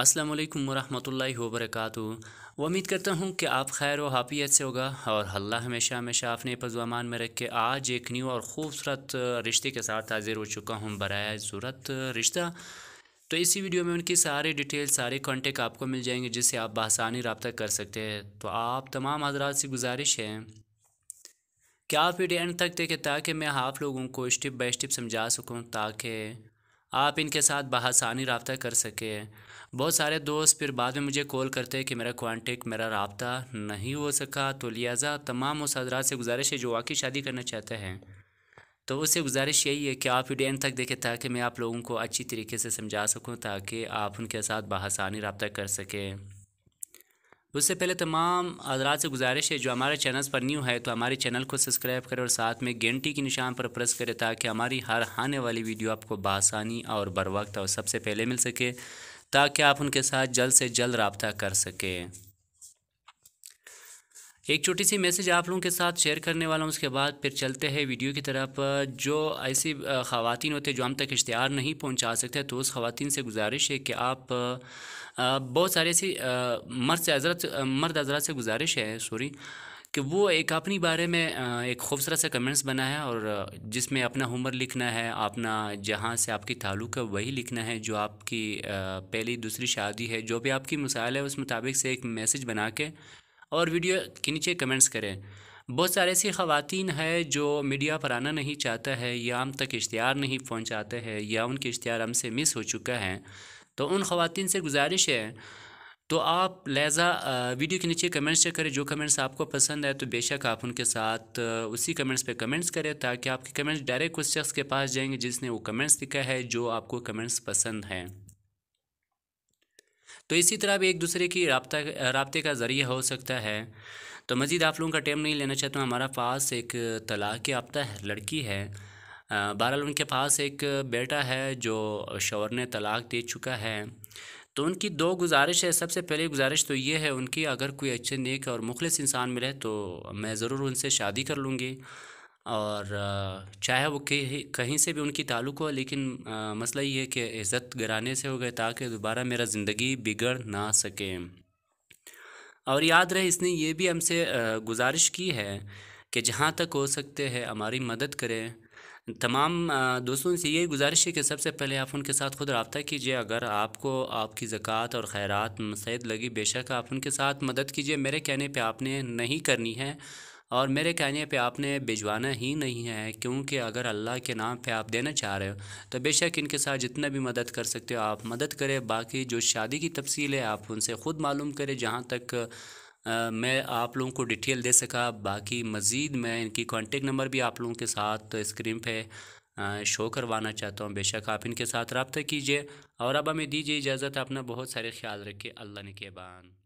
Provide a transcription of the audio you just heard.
अस्सलाम वालेकुम वरहमतुल्लाहि उम्मीद करता हूँ कि आप खैर व हाफियत से होगा और अल्लाह हमेशा हमेशा अपने पजवामान में रख के आज एक न्यू और ख़ूबसूरत रिश्ते के साथ हाजिर हो चुका हूँ बरए सूरत रिश्ता तो इसी वीडियो में उनकी सारे डिटेल सारे कॉन्टेक्ट आपको मिल जाएंगे जिससे आप बसानी रबता कर सकते हैं तो आप तमाम हजरात से गुजारिश है क्या आप वीडियो एंड तक देखें ताकि मैं आप लोगों को स्टेप बाई स्टेप समझा सकूँ ताकि आप इनके साथ बसानी रबता कर सके बहुत सारे दोस्त फिर बाद में मुझे कॉल करते हैं कि मेरा कॉन्टेक्ट मेरा रबता नहीं हो सका तो लिहाजा तमाम उस हजरात से गुजारिश है जो वाकई शादी करना चाहते हैं तो उससे गुजारिश यही है कि आप वीडियो एंड तक देखें ताकि मैं आप लोगों को अच्छी तरीके से समझा सकूं ताकि आप उनके साथ बसानी रबता कर सकें उससे पहले तमाम हजरात से गुजारिश है जो हमारे चैनल्स पर न्यू है तो हमारे चैनल को सब्सक्राइब करें और साथ में घंटी के निशान पर प्रेस करें ताकि हमारी हर आने वाली वीडियो आपको बासानी और बर वक्त और सबसे पहले मिल सके ताकि आप उनके साथ जल्द से जल्द रबता कर सकें एक छोटी सी मैसेज आप लोगों के साथ शेयर करने वाला हूँ उसके बाद फिर चलते हैं वीडियो की तरफ जो ऐसी ख़वान होते हैं जो हम तक इश्तहार नहीं पहुँचा सकते तो उस खातन से गुजारिश है कि आप बहुत सारे ऐसी मर्द हजरत मर्द हजरा से गुजारिश है सॉरी कि वो एक अपनी बारे में एक खूबसूरत सा कमेंट्स बना है और जिसमें अपना उम्र लिखना है अपना जहाँ से आपकी ताल्लुक है वही लिखना है जो आपकी पहली दूसरी शादी है जो भी आपकी मसाइल है उस मुताबिक से एक मैसेज बना के और वीडियो के नीचे कमेंट्स करें बहुत सारे ऐसी ख़वान है जो मीडिया पर आना नहीं चाहता है या हम तक इश्तहार नहीं पहुँचाते हैं या उनके इश्तहार हमसे मिस हो चुका है तो उन खातन से गुजारिश है तो आप लहजा वीडियो के नीचे कमेंट्स चेक करें जो कमेंट्स आपको पसंद है तो बेशक आप उनके साथ उसी कमेंट्स पे कमेंट्स करें ताकि आपके कमेंट्स डायरेक्ट उस शख्स के पास जाएंगे जिसने वो कमेंट्स लिखा है जो आपको कमेंट्स पसंद हैं तो इसी तरह भी एक दूसरे की रबता रबते का ज़रिए हो सकता है तो मज़ीद आप लोगों का टाइम नहीं लेना चाहता हूँ हमारा पास एक तलाक याफ्ता है लड़की है बहरहाल उनके पास एक बेटा है जो शोर ने तलाक दे चुका है तो उनकी दो गुजारिश है सबसे पहले गुजारिश तो ये है उनकी अगर कोई अच्छे नेक और मुखलस इंसान मिले तो मैं ज़रूर उनसे शादी कर लूँगी और चाहे वो कहीं से भी उनकी ताल्लुक हो लेकिन मसला ये है कि इज़्ज़त गिराने से हो गए ताकि दोबारा मेरा ज़िंदगी बिगड़ ना सके और याद रहे इसने ये भी हमसे गुजारिश की है कि जहाँ तक हो सकते हैं हमारी मदद करें तमाम दोस्तों से यही गुजारिश है कि सबसे पहले आप उनके साथ खुद रबता कीजिए अगर आपको आपकी ज़क़़त और ख़ैरात मसैद लगी बेशक आप उनके साथ मदद कीजिए मेरे कहने पे आपने नहीं करनी है और मेरे कहने पे आपने भिजवाना ही नहीं है क्योंकि अगर अल्लाह के नाम पे आप देना चाह रहे हो तो बेशक इनके साथ जितना भी मदद कर सकते हो आप मदद करें बाकी जो शादी की तफसील है आप उनसे ख़ुद मालूम करें जहाँ तक आ, मैं आप लोगों को डिटेल दे सका बाकी मज़ीद मैं इनकी कॉन्टेक्ट नंबर भी आप लोगों के साथ स्क्रीन पर शो करवाना चाहता हूँ बेशक आप इनके साथ रबता कीजिए और अब हमें दीजिए इजाज़त अपना बहुत सारे ख्याल रखिए अल्लाह ने के बान